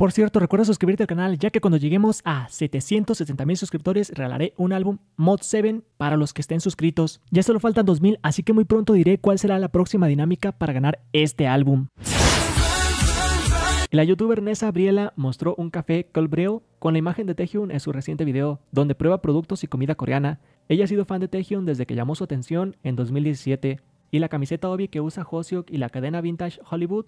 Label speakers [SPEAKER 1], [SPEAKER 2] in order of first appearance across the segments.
[SPEAKER 1] Por cierto, recuerda suscribirte al canal, ya que cuando lleguemos a 760 mil suscriptores, regalaré un álbum Mod 7 para los que estén suscritos. Ya solo faltan 2000, así que muy pronto diré cuál será la próxima dinámica para ganar este álbum. La youtuber Nessa Briela mostró un café cold con la imagen de Taehyun en su reciente video, donde prueba productos y comida coreana. Ella ha sido fan de Taehyun desde que llamó su atención en 2017, y la camiseta Obi que usa Hoseok y la cadena vintage Hollywood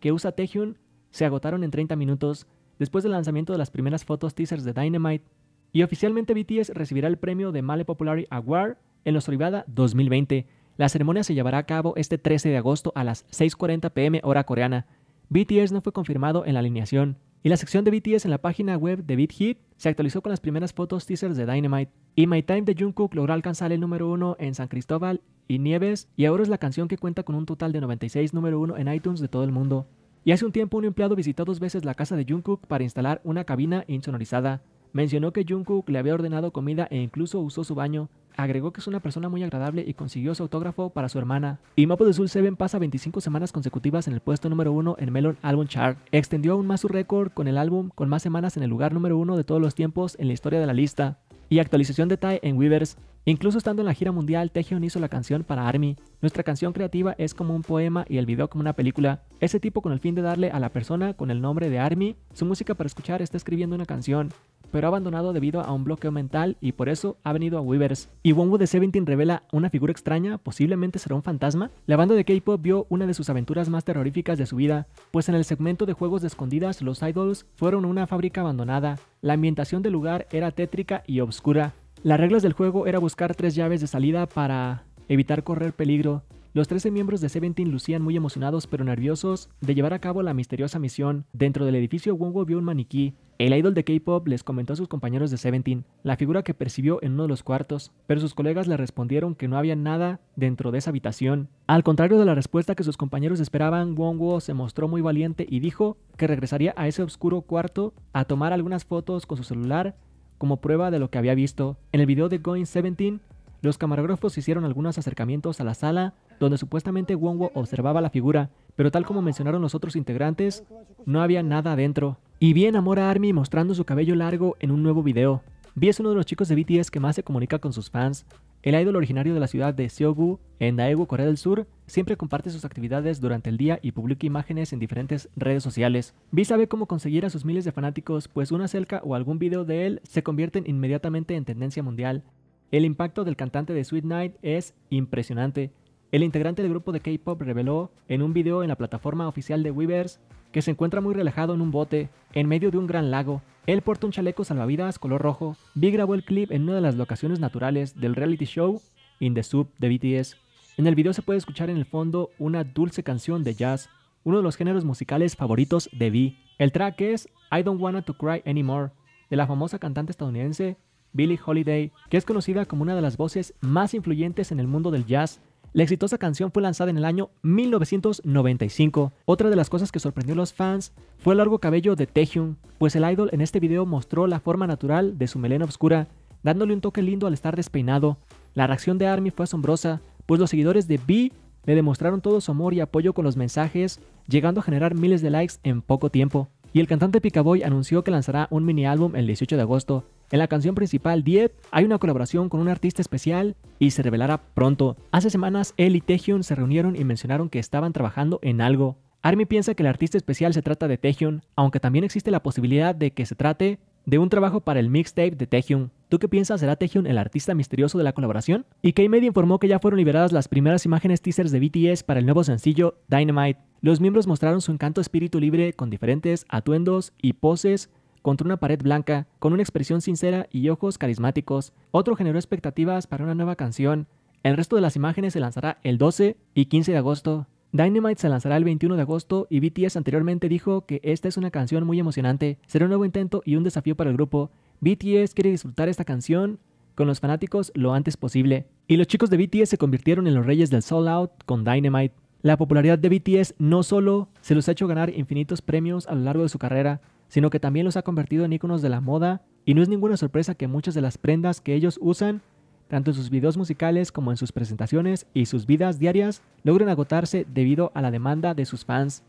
[SPEAKER 1] que usa Taehyun se agotaron en 30 minutos después del lanzamiento de las primeras fotos teasers de Dynamite y oficialmente BTS recibirá el premio de Male Popularity Award en los Olivada 2020. La ceremonia se llevará a cabo este 13 de agosto a las 6.40 pm hora coreana. BTS no fue confirmado en la alineación. Y la sección de BTS en la página web de BitHit se actualizó con las primeras fotos teasers de Dynamite. Y My Time de Jungkook logró alcanzar el número 1 en San Cristóbal y Nieves y ahora es la canción que cuenta con un total de 96 número 1 en iTunes de todo el mundo. Y hace un tiempo un empleado visitó dos veces la casa de Jungkook para instalar una cabina insonorizada. Mencionó que Jungkook le había ordenado comida e incluso usó su baño. Agregó que es una persona muy agradable y consiguió su autógrafo para su hermana. Y Mapo de Soul 7 pasa 25 semanas consecutivas en el puesto número 1 en Melon Album Chart. Extendió aún más su récord con el álbum con más semanas en el lugar número 1 de todos los tiempos en la historia de la lista. Y actualización de Tai en Weavers. Incluso estando en la gira mundial, Taehyun hizo la canción para ARMY. Nuestra canción creativa es como un poema y el video como una película. Ese tipo con el fin de darle a la persona con el nombre de ARMY su música para escuchar está escribiendo una canción, pero ha abandonado debido a un bloqueo mental y por eso ha venido a Weavers. Y Wonwoo de Seventeen revela una figura extraña, posiblemente será un fantasma. La banda de K-pop vio una de sus aventuras más terroríficas de su vida, pues en el segmento de juegos de escondidas los idols fueron una fábrica abandonada. La ambientación del lugar era tétrica y obscura, las reglas del juego era buscar tres llaves de salida para evitar correr peligro. Los 13 miembros de Seventeen lucían muy emocionados pero nerviosos de llevar a cabo la misteriosa misión. Dentro del edificio, Wongo vio un maniquí. El idol de K-pop les comentó a sus compañeros de Seventeen la figura que percibió en uno de los cuartos, pero sus colegas le respondieron que no había nada dentro de esa habitación. Al contrario de la respuesta que sus compañeros esperaban, Wongo se mostró muy valiente y dijo que regresaría a ese oscuro cuarto a tomar algunas fotos con su celular como prueba de lo que había visto, en el video de Going 17, los camarógrafos hicieron algunos acercamientos a la sala donde supuestamente Wonwo observaba la figura, pero tal como mencionaron los otros integrantes, no había nada adentro. Y vi amor a Army mostrando su cabello largo en un nuevo video, V es uno de los chicos de BTS que más se comunica con sus fans. El idol originario de la ciudad de Seogu, en Daegu, Corea del Sur, siempre comparte sus actividades durante el día y publica imágenes en diferentes redes sociales. Vi sabe cómo conseguir a sus miles de fanáticos, pues una cerca o algún video de él se convierten inmediatamente en tendencia mundial. El impacto del cantante de Sweet Night es impresionante. El integrante del grupo de K-Pop reveló en un video en la plataforma oficial de Weavers que se encuentra muy relajado en un bote en medio de un gran lago. Él porta un chaleco salvavidas color rojo. Vi grabó el clip en una de las locaciones naturales del reality show In the Soup de BTS. En el video se puede escuchar en el fondo una dulce canción de jazz, uno de los géneros musicales favoritos de Vi. El track es I Don't Wanna to Cry Anymore de la famosa cantante estadounidense Billie Holiday, que es conocida como una de las voces más influyentes en el mundo del jazz la exitosa canción fue lanzada en el año 1995. Otra de las cosas que sorprendió a los fans fue el largo cabello de Taehyung, pues el idol en este video mostró la forma natural de su melena oscura, dándole un toque lindo al estar despeinado. La reacción de ARMY fue asombrosa, pues los seguidores de B le demostraron todo su amor y apoyo con los mensajes, llegando a generar miles de likes en poco tiempo. Y el cantante Picaboy anunció que lanzará un mini álbum el 18 de agosto, en la canción principal Diet hay una colaboración con un artista especial y se revelará pronto. Hace semanas él y Taehyun se reunieron y mencionaron que estaban trabajando en algo. Army piensa que el artista especial se trata de Taehyun, aunque también existe la posibilidad de que se trate de un trabajo para el mixtape de Taehyun. ¿Tú qué piensas? ¿Será Taehyun el artista misterioso de la colaboración? Y K-Media informó que ya fueron liberadas las primeras imágenes teasers de BTS para el nuevo sencillo Dynamite. Los miembros mostraron su encanto espíritu libre con diferentes atuendos y poses contra una pared blanca, con una expresión sincera y ojos carismáticos. Otro generó expectativas para una nueva canción. El resto de las imágenes se lanzará el 12 y 15 de agosto. Dynamite se lanzará el 21 de agosto y BTS anteriormente dijo que esta es una canción muy emocionante, será un nuevo intento y un desafío para el grupo. BTS quiere disfrutar esta canción con los fanáticos lo antes posible. Y los chicos de BTS se convirtieron en los reyes del soul out con Dynamite. La popularidad de BTS no solo se los ha hecho ganar infinitos premios a lo largo de su carrera, sino que también los ha convertido en iconos de la moda y no es ninguna sorpresa que muchas de las prendas que ellos usan, tanto en sus videos musicales como en sus presentaciones y sus vidas diarias, logren agotarse debido a la demanda de sus fans.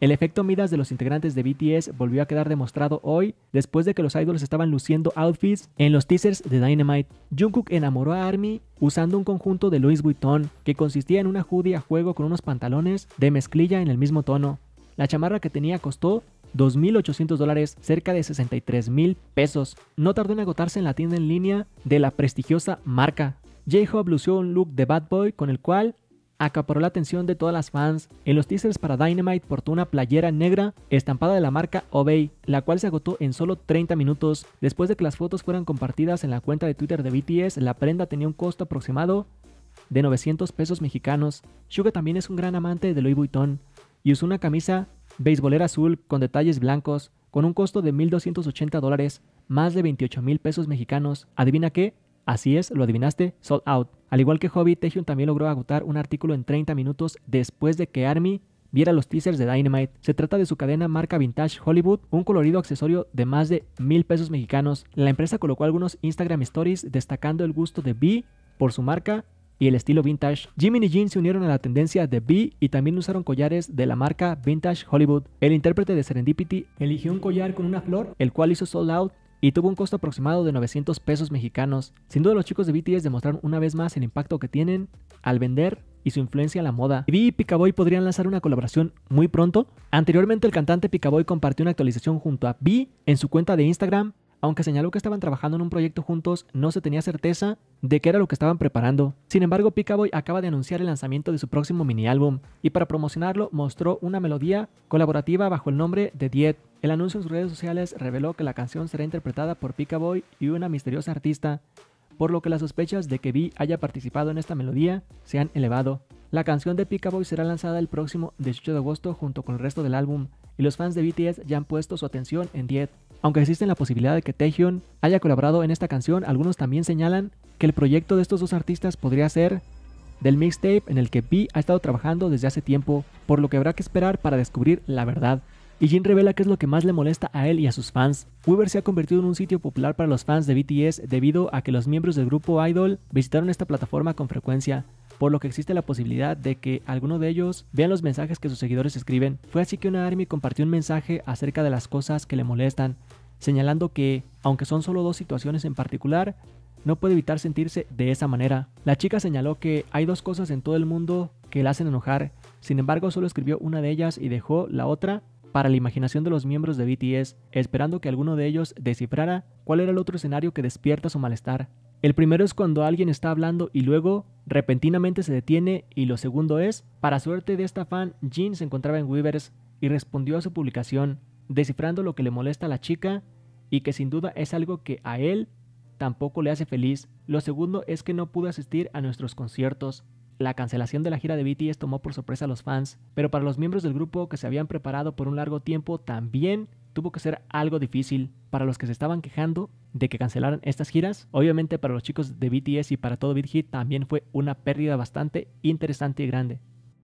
[SPEAKER 1] El efecto Midas de los integrantes de BTS volvió a quedar demostrado hoy después de que los idols estaban luciendo outfits en los teasers de Dynamite. Jungkook enamoró a ARMY usando un conjunto de Louis Vuitton que consistía en una hoodie a juego con unos pantalones de mezclilla en el mismo tono. La chamarra que tenía costó 2.800 dólares, cerca de 63.000 pesos. No tardó en agotarse en la tienda en línea de la prestigiosa marca. J-Hope lució un look de bad boy con el cual acaparó la atención de todas las fans. En los teasers para Dynamite portó una playera negra estampada de la marca Obey, la cual se agotó en solo 30 minutos. Después de que las fotos fueran compartidas en la cuenta de Twitter de BTS, la prenda tenía un costo aproximado de 900 pesos mexicanos. Suga también es un gran amante de Louis Vuitton y usó una camisa Beisbolera azul con detalles blancos, con un costo de 1.280 dólares, más de $28,000 pesos mexicanos. ¿Adivina qué? Así es, lo adivinaste, sold out. Al igual que Hobby, Tejun también logró agotar un artículo en 30 minutos después de que Army viera los teasers de Dynamite. Se trata de su cadena marca Vintage Hollywood, un colorido accesorio de más de mil pesos mexicanos. La empresa colocó algunos Instagram stories destacando el gusto de B por su marca y el estilo vintage, Jimmy y Jean se unieron a la tendencia de B y también usaron collares de la marca Vintage Hollywood. El intérprete de Serendipity eligió un collar con una flor, el cual hizo sold out y tuvo un costo aproximado de 900 pesos mexicanos. Sin duda los chicos de BTS demostraron una vez más el impacto que tienen al vender y su influencia en la moda. B y Picaboy podrían lanzar una colaboración muy pronto. Anteriormente el cantante Picaboy compartió una actualización junto a B en su cuenta de Instagram aunque señaló que estaban trabajando en un proyecto juntos, no se tenía certeza de qué era lo que estaban preparando. Sin embargo, Picaboy acaba de anunciar el lanzamiento de su próximo mini álbum y para promocionarlo mostró una melodía colaborativa bajo el nombre de Diet. El anuncio en sus redes sociales reveló que la canción será interpretada por Picaboy y una misteriosa artista, por lo que las sospechas de que Vi haya participado en esta melodía se han elevado. La canción de Picaboy será lanzada el próximo 18 de agosto junto con el resto del álbum y los fans de BTS ya han puesto su atención en Diet. Aunque existe la posibilidad de que Taehyun haya colaborado en esta canción, algunos también señalan que el proyecto de estos dos artistas podría ser del mixtape en el que B ha estado trabajando desde hace tiempo, por lo que habrá que esperar para descubrir la verdad. Y Jin revela que es lo que más le molesta a él y a sus fans. Weaver se ha convertido en un sitio popular para los fans de BTS debido a que los miembros del grupo Idol visitaron esta plataforma con frecuencia por lo que existe la posibilidad de que alguno de ellos vean los mensajes que sus seguidores escriben. Fue así que una ARMY compartió un mensaje acerca de las cosas que le molestan, señalando que, aunque son solo dos situaciones en particular, no puede evitar sentirse de esa manera. La chica señaló que hay dos cosas en todo el mundo que la hacen enojar, sin embargo solo escribió una de ellas y dejó la otra para la imaginación de los miembros de BTS, esperando que alguno de ellos descifrara cuál era el otro escenario que despierta su malestar. El primero es cuando alguien está hablando y luego repentinamente se detiene y lo segundo es, para suerte de esta fan, Jean se encontraba en Weavers y respondió a su publicación, descifrando lo que le molesta a la chica y que sin duda es algo que a él tampoco le hace feliz. Lo segundo es que no pudo asistir a nuestros conciertos. La cancelación de la gira de BTS tomó por sorpresa a los fans, pero para los miembros del grupo que se habían preparado por un largo tiempo también tuvo que ser algo difícil para los que se estaban quejando de que cancelaran estas giras. Obviamente para los chicos de BTS y para todo Big también fue una pérdida bastante interesante y grande.